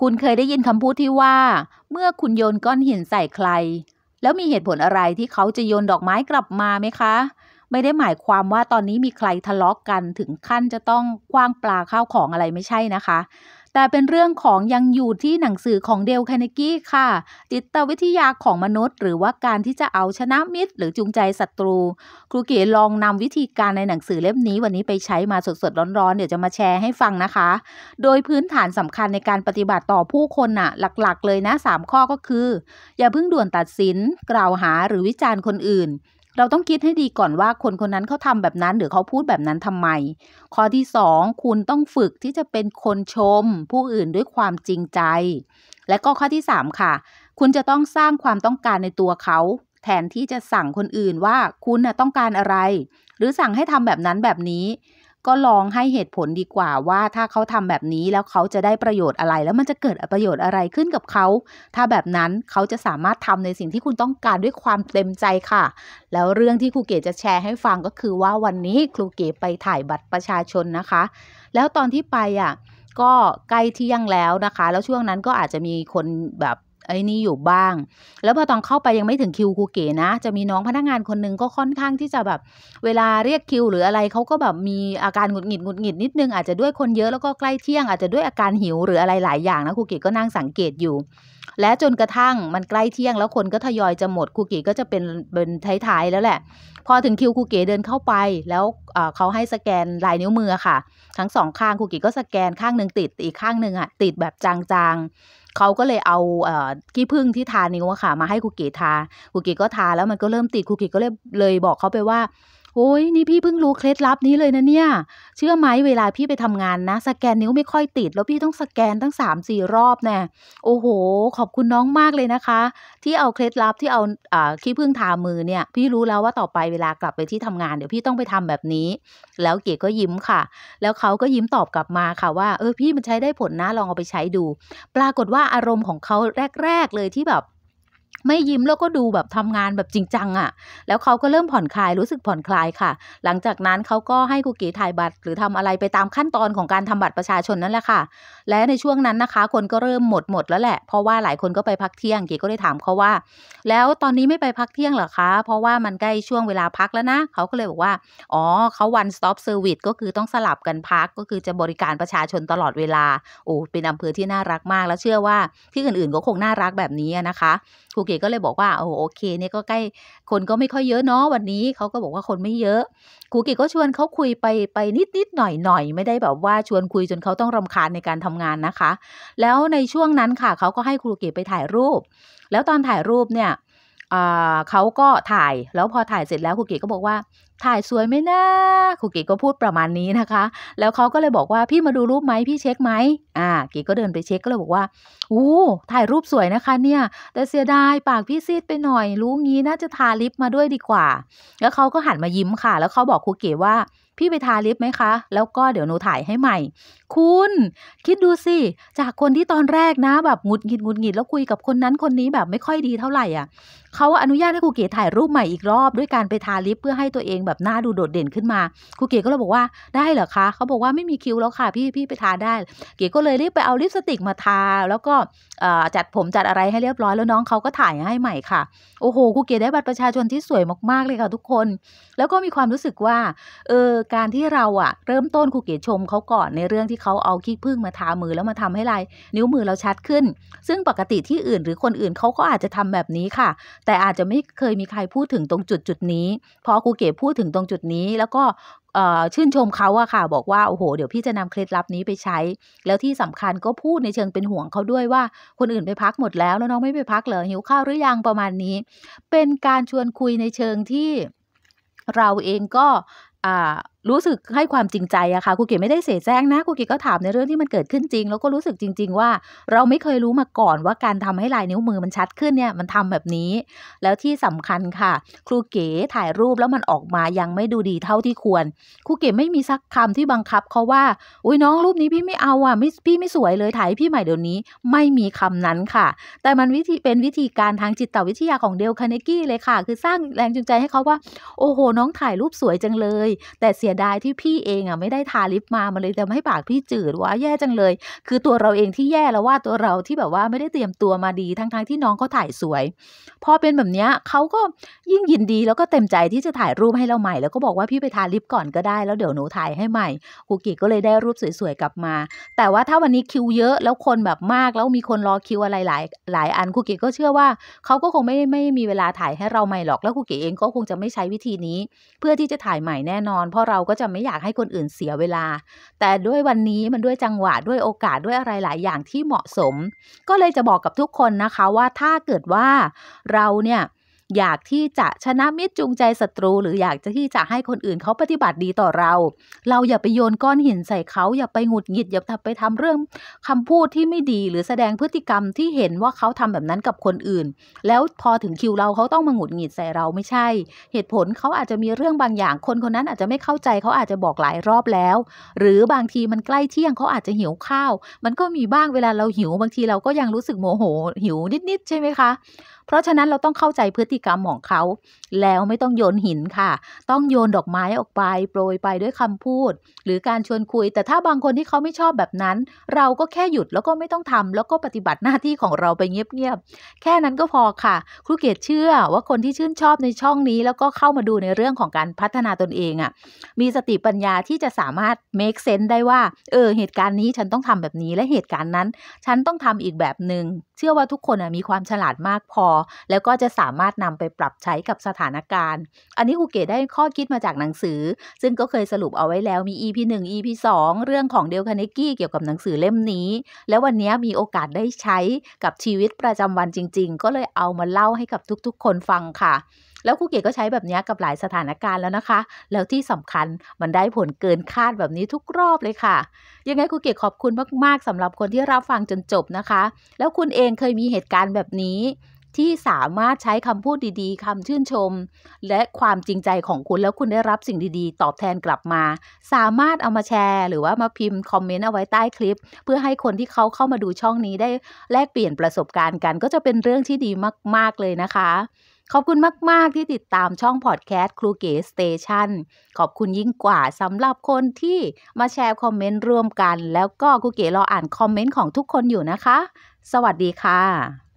คุณเคยได้ยินคำพูดที่ว่า เมื่อคุณโยนก้อนหินใส่ใคร แล้วมีเหตุผลอะไรที่เขาจะโยนดอกไม้กลับมาไหมคะ ไม่ได้หมายความว่าตอนนี้มีใครทะเลาะกกันถึงขั้นจะต้องคว้างปลาข้าวของอะไรไม่ใช่นะคะแต่เป็นเรื่องของยังอยู่ที่หนังสือของเดลคาเนกี้ค่ะจิตวิทยาของมนุษย์ หรือว่าการที่จะเอาชนะมิตร หรือจูงใจศัตรู ครูเก๋ลองนำวิธีการในหนังสือเล่มนี้วันนี้ไปใช้มาสดๆร้อนๆ เดี๋ยวจะมาแชร์ให้ฟังนะคะ โดยพื้นฐานสำคัญในการปฏิบัติต่อผู้คนน่ะ หลักๆเลยนะ 3 ข้อก็คือ อย่าเพิ่งด่วนตัดสิน กล่าวหาหรือวิจารณ์คนอื่นเราต้องคิดให้ดีก่อนว่าคนคนนั้นเขาทำแบบนั้น หรือเขาพูดแบบนั้นทำไม ข้อที่สองคุณต้องฝึกที่จะเป็นคนชม ผู้อื่นด้วยความจริงใจ และก็ข้อที่สามค่ะ คุณจะต้องสร้างความต้องการในตัวเขาแทนที่จะสั่งคนอื่นว่าคุณนะต้องการอะไร หรือสั่งให้ทำแบบนั้นแบบนี้ก็ลองให้เหตุผลดีกว่าว่าถ้าเขาทำแบบนี้แล้วเขาจะได้ประโยชน์อะไร แล้วมันจะเกิดประโยชน์อะไรขึ้นกับเขาถ้าแบบนั้นเขาจะสามารถทำในสิ่งที่คุณต้องการด้วยความเต็มใจค่ะ แล้วเรื่องที่ครูเก๋จะแชร์ให้ฟังก็คือว่าวันนี้ครูเก๋ไปถ่ายบัตรประชาชนนะคะ แล้วตอนที่ไปอ่ะก็ใกล้เที่ยงแล้วนะคะ แล้วช่วงนั้นก็อาจจะมีคนแบบไอ้นี่อยู่บ้าง แล้วพอตอนเข้าไปยังไม่ถึงคิวครูเก๋นะ จะมีน้องพนักงานคนหนึ่งก็ค่อนข้างที่จะแบบ เวลาเรียกคิวหรืออะไรเขาก็แบบมีอาการหงุดหงิดหงุดหงิดนิดนึงอาจจะด้วยคนเยอะแล้วก็ใกล้เที่ยงอาจจะด้วยอาการหิวหรืออะไรหลายอย่างนะครูเก๋ก็นั่งสังเกตอยู่ และจนกระทั่งมันใกล้เที่ยงแล้วคนก็ทยอยจะหมดคูเก๋ก็จะเป็นเป็นท้ายๆแล้วแหละ พอถึงคิวคูเก๋เดินเข้าไปแล้วเขาให้สแกนลายนิ้วมือค่ะ ทั้งสองข้างคูเก๋ก็สแกนข้างหนึ่งติดอีกข้างหนึ่งอ่ะติดแบบจางๆเขาก็เลยเอาอขี้ผึ้งที่ทานิ้วอะค่ะ มาให้คุกกี้ทา คุกกี้ก็ทาแล้วมันก็เริ่มติด คุกกี้ก็เลยเลยบอกเขาไปว่าโอ้ยนี่พี่เพิ่งรู้เคล็ดลับนี้เลยนะเนี่ยเชื่อไหมเวลาพี่ไปทำงานนะ สแกนนิ้วไม่ค่อยติด แล้วพี่ต้องสแกนตั้ง3่รอบแน่โอ้โหขอบคุณน้องมากเลยนะคะ ที่เอาเคล็ดลับที่เอาอ่าขี้พึ่งทามือเนี่ยพี่รู้แล้วว่าต่อไปเวลากลับไปที่ทำงานเดี๋ยวพี่ต้องไปทำแบบนี้ แล้วเก๋ก็ยิ้มค่ะ แล้วเขาก็ยิ้มตอบกลับมาค่ะ ว่าเออพี่มันใช้ได้ผลนะลองเอาไปใช้ดู ปรากฏว่าอารมณ์ของเขาแรกๆเลยที่แบบไม่ยิ้มแล้วก็ดูแบบทำงานแบบจริงจังอะ่ะ แล้วเขาก็เริ่มผ่อนคลายรู้สึกผ่อนคลายค่ะ หลังจากนั้นเขาก็ให้กูเก๋ถ่ายบัตรหรือทำอะไรไปตามขั้นตอนของการทำบัตรประชาชนนั่นแหละค่ะ และในช่วงนั้นนะคะ คนก็เริ่มหมดหมดแล้วแหละ เพราะว่าหลายคนก็ไปพักเที่ยงกีก็ได้ถามเขาว่า แล้วตอนนี้ไม่ไปพักเที่ยงหรอคะ เพราะว่ามันใกล้ช่วงเวลาพักแล้วนะเขาก็เลยบอกว่า อ๋อเขา one stop service ก็คือต้องสลับกันพักก็คือจะบริการประชาชนตลอดเวลา โอ้ เป็นอำเภอที่น่ารักมาก แล้วเชื่อว่าที่อื่นๆก็คงน่ารักแบบนี้นะคะครูเกก็เลยบอกว่าโอโอเคเนี่ยก็ใกล้คนก็ไม่ค่อยเยอะเนาะวันนี้เขาก็บอกว่าคนไม่เยอะครูกิก็ชวนเขาคุยไปไปนิดนิดหน่อยหน่อยไม่ได้แบบว่าชวนคุยจนเขาต้องรำคาญในการทำงานนะคะ แล้วในช่วงนั้นค่ะเขาก็ให้ครูกิไปถ่ายรูป แล้วตอนถ่ายรูปเนี่ยเขาก็ถ่ายแล้วพอถ่ายเสร็จแล้วครูกิก็บอกว่าถ่ายสวยไหมนะคุกิก็พูดประมาณนี้นะคะ แล้วเขาก็เลยบอกว่าพี่มาดูรูปไหมพี่เช็คไหม อ่ากิก็เดินไปเช็คก็เลยบอกว่าอู้ถ่ายรูปสวยนะคะเนี่ย แต่เสียดาย ปากพี่ซีดไปหน่อย รู้งี้น่าจะทาลิปมาด้วยดีกว่า แล้วเขาก็หันมายิ้มค่ะ แล้วเขาบอกคุกิว่า พี่ไปทาลิปไหมคะ แล้วก็เดี๋ยวหนูถ่ายให้ใหม่ คุณ คิดดูสิ จากคนที่ตอนแรกนะแบบงุดหงิดงุดหงิด แล้วคุยกับคนนั้นคนนี้แบบไม่ค่อยดีเท่าไหร่อ่ะเขาอนุญาตให้กูเก๋ถ่ายรูปใหม่อีกรอบด้วยการไปทาลิปเพื่อให้ตัวเองแบบหน้าดู โดดเด่นขึ้นมา ครูเก๋ก็เลยบอกว่าได้เหรอคะ เขาบอกว่าไม่มีคิวแล้วค่ะพี่พี่ไปทาได้ เก๋ก็เลยรีบไปเอา ลิปสติกมาทา แล้วก็จัดผมจัดอะไรให้เรียบร้อยแล้วน้องเขาก็ถ่ายให้ใหม่ค่ะ โอ้โหครูเก๋ได้บัตรประชาชนที่สวยมาก ๆ เลย ค่ะ ทุกคน แล้วก็มีความรู้สึกว่าเออการที่เราอะเริ่มต้นครูเก๋ชมเขาก่อนในเรื่องที่เขาเอาขี้ผึ้งมาทามือแล้วมาทำให้ลายนิ้วมือเราชัดขึ้น ซึ่งปกติที่อื่น หรือคนอื่นเขาก็อาจจะทำแบบนี้ค่ะ แต่อาจจะไม่เคยมีใครพูดถึงตรงจุดจุดนี้พอครูเก๋พูดถึงตรงจุดนี้แล้วก็ชื่นชมเขาอะค่ะ บอกว่า โอ้โห เดี๋ยวพี่จะนำเคล็ดลับนี้ไปใช้ แล้วที่สำคัญก็พูดในเชิงเป็นห่วงเขาด้วยว่า คนอื่นไปพักหมดแล้ว แล้วน้องไม่ไปพักเหรอหิวข้าวหรือยังประมาณนี้ เป็นการชวนคุยในเชิงที่เราเองก็รู้สึกให้ความจริงใจอะค่ะครูเก๋ไม่ได้เสแสร้งนะ ครูเก๋ก็ถามในเรื่องที่มันเกิดขึ้นจริง แล้วก็รู้สึกจริง ๆ ว่า เราไม่เคยรู้มาก่อนว่าการทำให้ลายนิ้วมือมันชัดขึ้นเนี่ย มันทำแบบนี้ แล้วที่สำคัญค่ะ ครูเก๋ถ่ายรูปแล้วมันออกมายังไม่ดูดีเท่าที่ควร ครูเก๋ไม่มีสักคำที่บังคับเขาว่าอุ้ยน้องรูปนี้พี่ไม่เอาอะไม่พี่ไม่สวยเลยถ่ายพี่ใหม่เดี๋ยวนี้ไม่มีคำนั้นค่ะ แต่มันวิธีเป็นวิธีการทางจิตวิทยาของเดลคาเนกี้เลยค่ะ คือสร้างแรงจูงใจให้เขาว่า โอ้โห น้องถ่ายรูปสวยจังเลย แต่เสียดายที่พี่เองอ่ะไม่ได้ทาลิปมามันเลยทำให้ปากพี่จืดว่าแย่จังเลย คือตัวเราเองที่แย่แล้วว่าตัวเราที่แบบว่าไม่ได้เตรียมตัวมาดี ทั้งๆทที่น้องเขาถ่ายสวยพอเป็นแบบเนี้ยเขาก็ยิ่งยินดีแล้วก็เต็มใจที่จะถ่ายรูปให้เราใหม่แล้วก็บอกว่าพี่ไปทาลิปก่อนก็ได้แล้วเดี๋ยวหนูถ่ายให้ใหม่กูกิก็เลยได้รูปสวยๆกลับมา แต่ว่าถ้าวันนี้คิวเยอะแล้วคนแบบมากแล้วมีคนรอคิวอะไรหลายหลายอันคุกิก็เชื่อว่าเขาก็คงไม่ไม่มีเวลาถ่ายให้เราใหม่หรอกแล้วคุกิเองก็คงจะไม่ใช้วิธีนี้ เพื่อที่จะถ่ายใหม่แน่นอนเพราะเราราก็จะไม่อยากให้คนอื่นเสียเวลา แต่ด้วยวันนี้มันด้วยจังหวะ ด้วยโอกาสด้วยอะไรหลายอย่างที่เหมาะสม ก็เลยจะบอกกับทุกคนนะคะว่าถ้าเกิดว่าเราเนี่ยอยากที่จะชนะมิตรจูงใจศัตรูหรืออยากจะที่จะให้คนอื่นเขาปฏิบัติดีต่อเรา เราอย่าไปโยน ก้อนหินใส่เขาอย่าไป หงุดหงิดอย่าไปทำเรื่อง คำพูดที่ไม่ดีหรือแสดงพฤติกรรมที่เห็นว่าเขาทำแบบนั้นกับคนอื่น แล้วพอถึงคิวเราเขาต้องมาหงุดหงิดใส่เราไม่ใช่ เหตุผลเขาอาจจะมีเรื่องบางอย่าง คนคนนั้นอาจจะไม่เข้าใจเขาอาจจะบอกหลายรอบแล้ว หรือบางทีมันใกล้เที่ยงเขาอาจจะหิวข้าว มันก็มีบ้างเวลาเราหิวบางทีเราก็ยังรู้สึกโมโห หิวนิดๆใช่ไหมคะเพราะฉะนั้นเราต้องเข้าใจพฤติกรรมของเขาแล้วไม่ต้องโยนหินค่ะ ต้องโยนดอกไม้ออกไป โปรยไปด้วยคำพูด หรือการชวนคุย แต่ถ้าบางคนที่เขาไม่ชอบแบบนั้น เราก็แค่หยุดแล้วก็ไม่ต้องทำ แล้วก็ปฏิบัติหน้าที่ของเราไปเงียบๆแค่นั้นก็พอค่ะ ครูเกดเชื่อว่าคนที่ชื่นชอบในช่องนี้ แล้วก็เข้ามาดูในเรื่องของการพัฒนาตนเองอะ่ะ มีสติปัญญาที่จะสามารถ make sense ได้ว่า เออเหตุการณ์นี้ฉันต้องทำแบบนี้และเหตุการณ์นั้น ฉันต้องทำอีกแบบหนึง่ง เชื่อว่าทุกคนมีความฉลาดมากพอแล้วก็จะสามารถนำไปปรับใช้กับสถานการณ์ อันนี้ครูเกดได้ข้อคิดมาจากหนังสือ ซึ่งก็เคยสรุปเอาไว้แล้วมี EP 1 EP 2 เรื่องของเดลคาเนกี้เกี่ยวกับหนังสือเล่มนี้ แล้ววันนี้มีโอกาสได้ใช้กับชีวิตประจำวันจริง ๆ ก็เลยเอามาเล่าให้กับทุกๆ คนฟังค่ะ แล้วคุกเก๋ก็ใช้แบบนี้กับหลายสถานการณ์แล้วนะคะ แล้วที่สำคัญมันได้ผลเกินคาดแบบนี้ทุกรอบเลยค่ะ ยังไงคุกเก๋ขอบคุณมากๆ สำหรับคนที่รับฟังจนจบนะคะ แล้วคุณเองเคยมีเหตุการณ์แบบนี้ที่สามารถใช้คำพูดดีๆ คำชื่นชม และความจริงใจของคุณแล้วคุณได้รับสิ่งดีๆ ตอบแทนกลับมา สามารถเอามาแชร์ หรือว่ามาพิมพ์คอมเมนต์เอาไว้ใต้คลิป เพื่อให้คนที่เขาเข้ามาดูช่องนี้ได้แลกเปลี่ยนประสบการณ์กัน ก็จะเป็นเรื่องที่ดีมากๆเลยนะคะ ขอบคุณมากๆที่ติดตามช่องพอดแคสต์ครูเก๋สเตชันขอบคุณยิ่งกว่าสำหรับคนที่มาแชร์คอมเมนต์ร่วมกัน แล้วก็ครูเก๋รออ่านคอมเมนต์ของทุกคนอยู่นะคะ สวัสดีค่ะ